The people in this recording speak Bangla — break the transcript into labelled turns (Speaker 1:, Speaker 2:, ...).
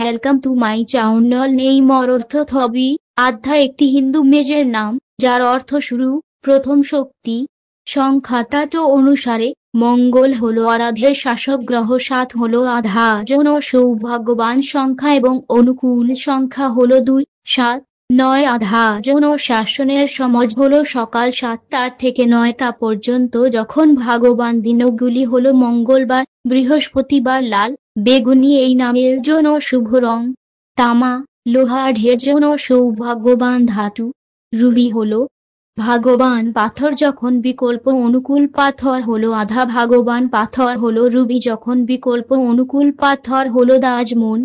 Speaker 1: ওয়েলকাম টু মাই চ্যানেল মর অর্থ থবি আধ্যা একটি হিন্দু মেজের নাম যার অর্থ শুরু প্রথম শক্তি সংখ্যাতাট অনুসারে মঙ্গল হল আরাধের শাসক গ্রহ সাত হল আধা জন সৌভাগ্যবান সংখ্যা এবং অনুকূল সংখ্যা হল দুই সাত নয় আধা জন শাসনের সমাজ হল সকাল সাতটা থেকে নয়টা পর্যন্ত যখন ভাগবান দিনগুলি হল মঙ্গলবার বৃহস্পতিবার লাল বেগুনি এই নামের জন্য শুভ রং তামা লোহা ঢের জন্য সৌভাগ্যবান ধাতু রুবি হল ভাগবান পাথর যখন বিকল্প অনুকূল পাথর হলো আধা ভাগবান পাথর হলো রুবি যখন বিকল্প অনুকূল পাথর হলো দাজমুন